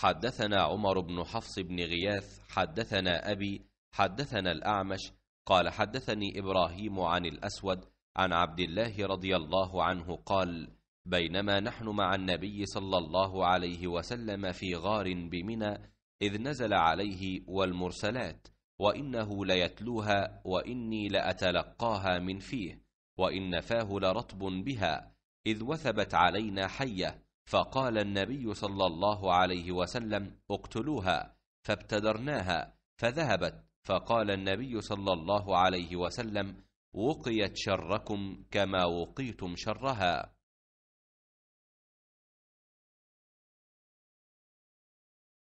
حدثنا عمر بن حفص بن غياث حدثنا أبي حدثنا الأعمش قال حدثني إبراهيم عن الأسود عن عبد الله رضي الله عنه قال بينما نحن مع النبي صلى الله عليه وسلم في غار بمنى إذ نزل عليه والمرسلات وإنه ليتلوها وإني لأتلقاها من فيه وإن فاه لرطب بها إذ وثبت علينا حية فقال النبي صلى الله عليه وسلم اقتلوها فابتدرناها فذهبت فقال النبي صلى الله عليه وسلم وقيت شركم كما وقيتم شرها